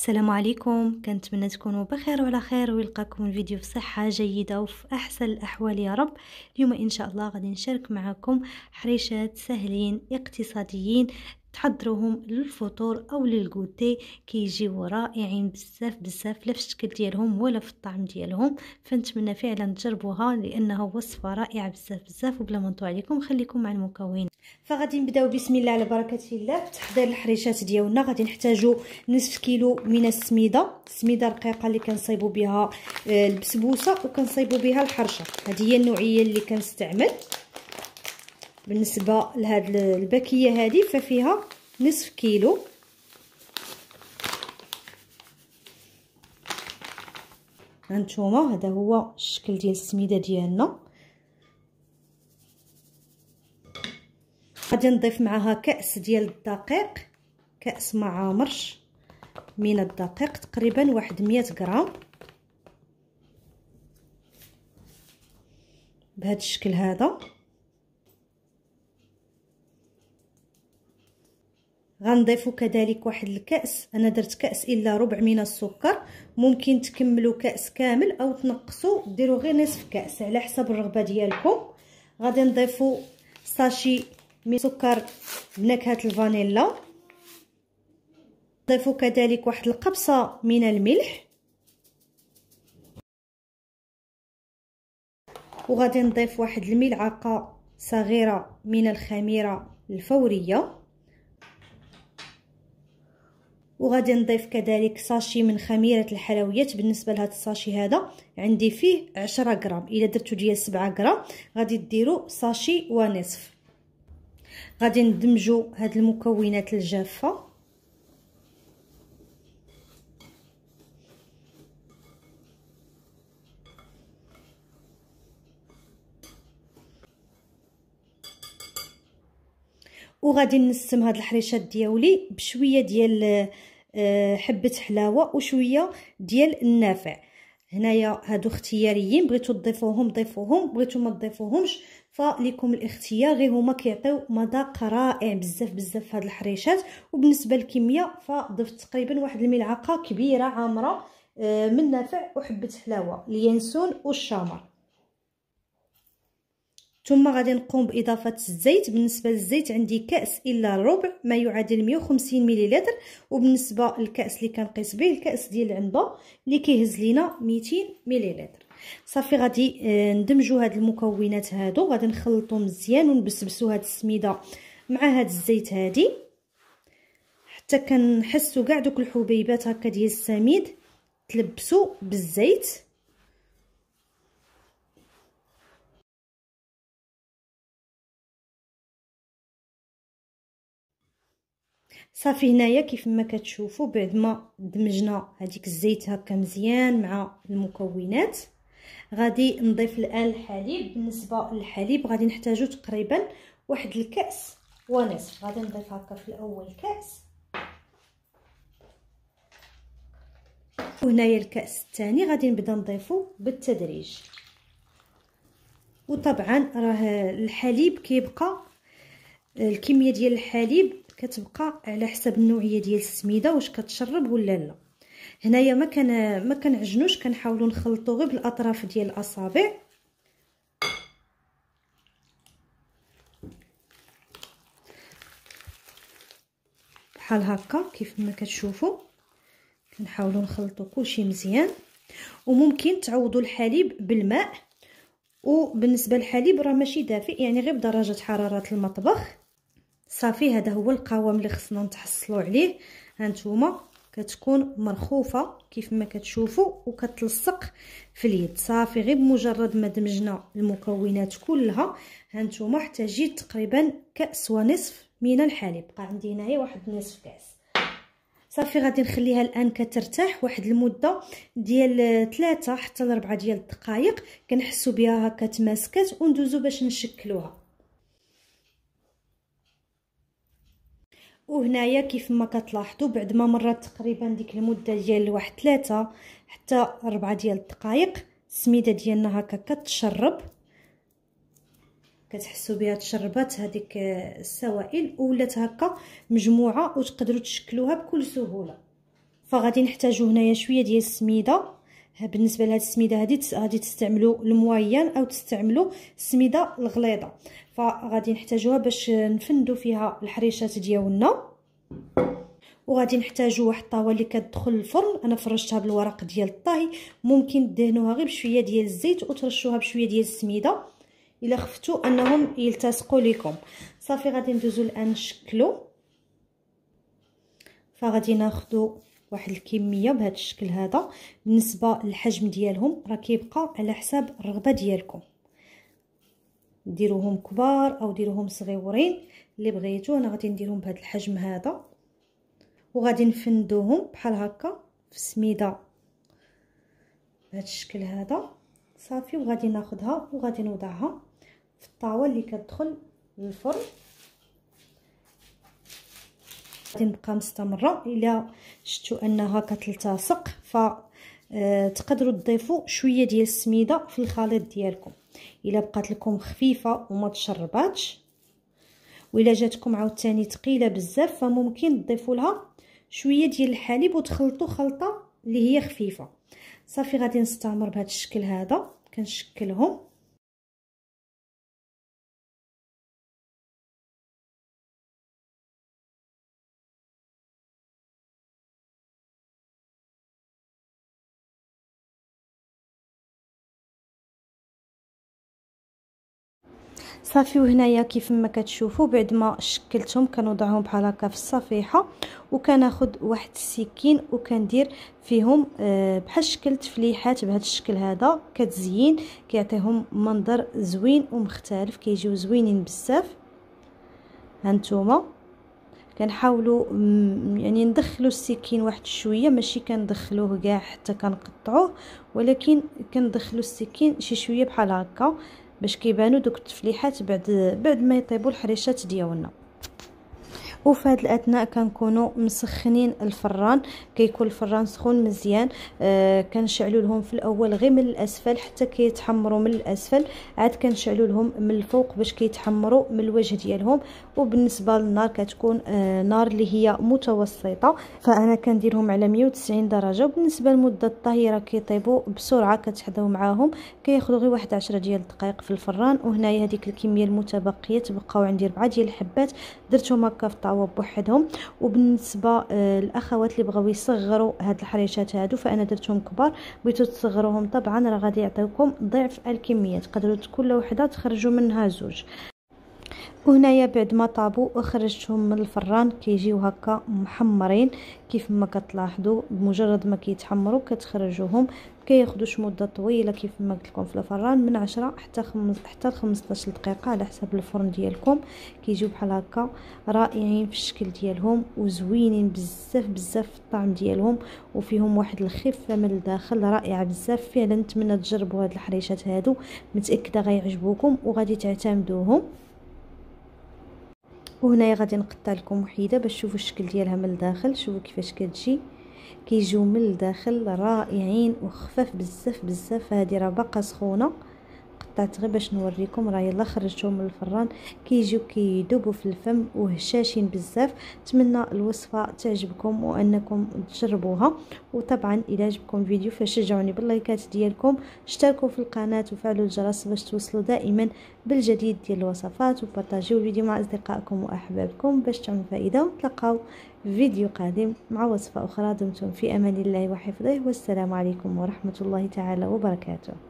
السلام عليكم كنتمنى تكونوا بخير وعلى خير ويلقاكم الفيديو بصحة جيدة وفي أحسن الأحوال يا رب اليوم إن شاء الله غادي نشارك معكم حريشات سهلين اقتصاديين تحضروهم للفطور او للكوتي كيجيو رائعين بزاف بزاف لا في الشكل ديالهم ولا في الطعم ديالهم فنتمنى فعلا تجربوها لانها وصفه رائعه بزاف بزاف وبلا ما نطول عليكم خليكم مع المكون فغادي نبداو بسم الله على بركه الله في تحضير الحريشات ديالنا غادي نحتاجو نصف كيلو من السميده السميده الرقيقه اللي كنصايبو بها آه، البسبوسه وكنصايبو بها الحرشه هذه هي النوعيه اللي كنستعمل بالنسبه لهاد الباكيه هذه ففيها نصف كيلو هانتوما هذا هو الشكل ديال السميده ديالنا غادي نضيف معها كاس ديال الدقيق كاس ما عامرش من الدقيق تقريبا واحد مية غرام بهذا الشكل هذا غنضيفو كذلك واحد الكاس انا درت كاس الا ربع من السكر ممكن تكملوا كاس كامل او تنقصوا ديروا غير نصف كاس على حسب الرغبه ديالكم غادي نضيفو ساشي من سكر بنكهه الفانيلا نضيفوا كذلك واحد القبصه من الملح وغادي نضيف واحد الملعقه صغيره من الخميره الفوريه وغادي نضيف كذلك ساشي من خميره الحلويات بالنسبه لهذا الساشي هذا عندي فيه 10 غرام الا درتو ديال 7 غرام غادي ديروا ساشي ونصف غادي ندمجوا هاد المكونات الجافه وغادي نسم هاد الحريشات ديالي بشويه ديال آه، حبه حلاوه وشويه ديال النافع هنايا هادو اختياريين بغيتو تضيفوهم ضيفوهم بغيتو ما تضيفوهمش فليكم الاختيار غير هما كيعطيو مذاق رائع بزاف بزاف فهاد الحريشات وبالنسبه للكميه فضفت تقريبا واحد الملعقه كبيره عامره آه، من نافع وحبه حلاوه اليانسون والشامر ثم غادي نقوم باضافه الزيت بالنسبه للزيت عندي كاس الا ربع ما يعادل 150 مليلتر وبالنسبه للكاس اللي كنقيس به الكاس ديال العنبه اللي كيهز لينا 200 مليلتر صافي غادي آه، ندمجوا هاد المكونات هادو غادي نخلطو مزيان ونبسبسو هاد السميده مع هاد الزيت هادي حتى كنحسو كاع دوك الحبيبات هكا ديال السميد تلبسو بالزيت صافي هنايا كيف ما كتشوفوا بعد ما دمجنا هذيك الزيت هكا مزيان مع المكونات غادي نضيف الان الحليب بالنسبه للحليب غادي نحتاجو تقريبا واحد الكاس ونصف غادي نضيف هكا في الاول كاس وهنايا الكاس الثاني غادي نبدا نضيفو بالتدريج وطبعا راه الحليب كيبقى الكميه ديال الحليب كتبقى على حسب النوعيه ديال السميده واش كتشرب ولا لا هنايا ما كان ما كنعجنوش كنحاولوا نخلطوا غير بالاطراف ديال الاصابع بحال هكا كيف ما كتشوفوا كنحاولوا نخلطوا كلشي مزيان وممكن تعوضوا الحليب بالماء وبالنسبه للحليب راه ماشي دافئ يعني غير بدرجه حراره المطبخ صافي هذا هو القوام اللي خصنا نتحصلوا عليه هانتوما كتكون مرخوفه كيف ما كتشوفوا وكتلصق في اليد صافي غير بمجرد ما دمجنا المكونات كلها هانتوما جيت تقريبا كاس ونصف من الحليب بقى عندي هنايا واحد نصف كاس صافي غادي نخليها الان كترتاح واحد المده ديال 3 حتى 4 ديال الدقائق كنحسوا بها هكا تماسكات وندوزوا باش نشكلوها وهنايا كيف ما كتلاحظوا بعد ما مرات تقريبا ديك المده ديال واحد ثلاثة حتى أربعة ديال الدقائق السميده ديالنا هكا كتشرب كتحسوا بها تشربات هذيك السوائل ولات هكا مجموعه وتقدروا تشكلوها بكل سهوله فغادي نحتاجو هنايا شويه ديال السميده بالنسبه لهاد السميده هادي غادي تستعملوا المويان او تستعملوا السميده الغليظه فغادي نحتاجوها باش نفندو فيها الحريشات ديالنا وغادي نحتاجو واحد الطاوه اللي كتدخل الفرن انا فرشتها بالورق ديال الطهي ممكن دهنوها غير بشويه ديال الزيت وترشوها بشويه ديال السميده الا خفتوا انهم يلتصقوا لكم صافي غادي ندوزو الان نشكلو فغادي ناخذ واحد الكميه بهذا الشكل هذا بالنسبه للحجم ديالهم راه كيبقى على حساب الرغبه ديالكم ديروهم كبار او ديروهم صغيورين اللي بغيتو انا غادي نديرهم بهذا الحجم هذا وغادي نفندوهم بحال هكا في السميده بهذا الشكل هذا صافي وغادي ناخدها وغادي نوضعها في الطاوه اللي كتدخل للفرن غادي نبقى مستمره الا شفتوا انها كتلتصق ف آه، تقدروا تضيفوا شويه ديال السميده في الخليط ديالكم الا بقات لكم خفيفه وما تشرباتش وإلا جاتكم عاوتاني ثقيله بزاف فممكن تضيفوا لها شويه ديال الحليب وتخلطوا خلطه اللي هي خفيفه صافي غادي نستمر بهذا الشكل هذا كنشكلهم صافي وهنايا كيف ما كتشوفوا بعد ما شكلتهم كنوضعهم بحال هكا في الصفيحه وكناخذ واحد السكين وكندير فيهم آه، بحال شكل تفليحات بهذا الشكل هذا كتزين كيعطيهم منظر زوين ومختلف كيجيو زوينين بزاف هانتوما كنحاولوا يعني ندخلوا السكين واحد شويه ماشي كندخلوه كاع حتى كنقطعوه ولكن كندخلوا السكين شي شويه بحال هكا باش كيبانو دوك التفليحات بعد بعد ما يطيبوا الحريشات ديالنا وفي هذا الاثناء كنكونوا مسخنين الفران كيكون الفران سخون مزيان آه، كنشعلوا لهم في الاول غير من الاسفل حتى كيتحمروا من الاسفل عاد كنشعلوا لهم من الفوق باش كيتحمروا من الوجه ديالهم وبالنسبه للنار كتكون آه، نار اللي هي متوسطه فانا كنديرهم على 190 درجه وبالنسبه لمده الطهي راه كيطيبوا بسرعه كتحداو معاهم كياخذوا غير واحد 10 ديال الدقائق في الفران وهنايا هذيك الكميه المتبقيه تبقاو عندي 4 ديال الحبات درتهم هكا في صاوب بوحدهم وبالنسبه آه، الاخوات اللي بغاو يصغروا هاد الحريشات هادو فانا درتهم كبار بغيتو تصغروهم طبعا راه غادي يعطيوكم ضعف الكميه تقدروا كل وحده تخرجوا منها زوج وهنايا بعد ما طابوا خرجتهم من الفران كيجيو هكا محمرين كيف ما كتلاحظوا بمجرد ما كيتحمروا كتخرجوهم كياخذوش مده طويله كيف ما قلت لكم في الفران من 10 حتى خمس حتى 15 دقيقه على حسب الفرن ديالكم كيجيو بحال هكا رائعين في الشكل ديالهم وزوينين بزاف بزاف في الطعم ديالهم وفيهم واحد الخفه من الداخل رائعه بزاف فعلا نتمنى تجربوا هاد الحريشات هادو متاكده غيعجبوكم وغادي تعتمدوهم وهنايا غادي نقطع لكم وحيده باش تشوفوا الشكل ديالها من الداخل شوفوا كيفاش كتجي كيجيو من الداخل رائعين وخفاف بزاف بزاف هذه راه باقا سخونه قطعت غير باش نوريكم راه يلا خرجتهم من الفران كيجيو كيذوبوا في الفم وهشاشين بزاف نتمنى الوصفه تعجبكم وانكم تجربوها وطبعا الى عجبكم الفيديو فشجعوني باللايكات ديالكم اشتركوا في القناه وفعلوا الجرس باش توصلوا دائما بالجديد ديال الوصفات وبارطاجيو الفيديو مع اصدقائكم واحبابكم باش تعملوا فائده ونتلاقاو فيديو قادم مع وصفه اخرى دمتم في امان الله وحفظه والسلام عليكم ورحمه الله تعالى وبركاته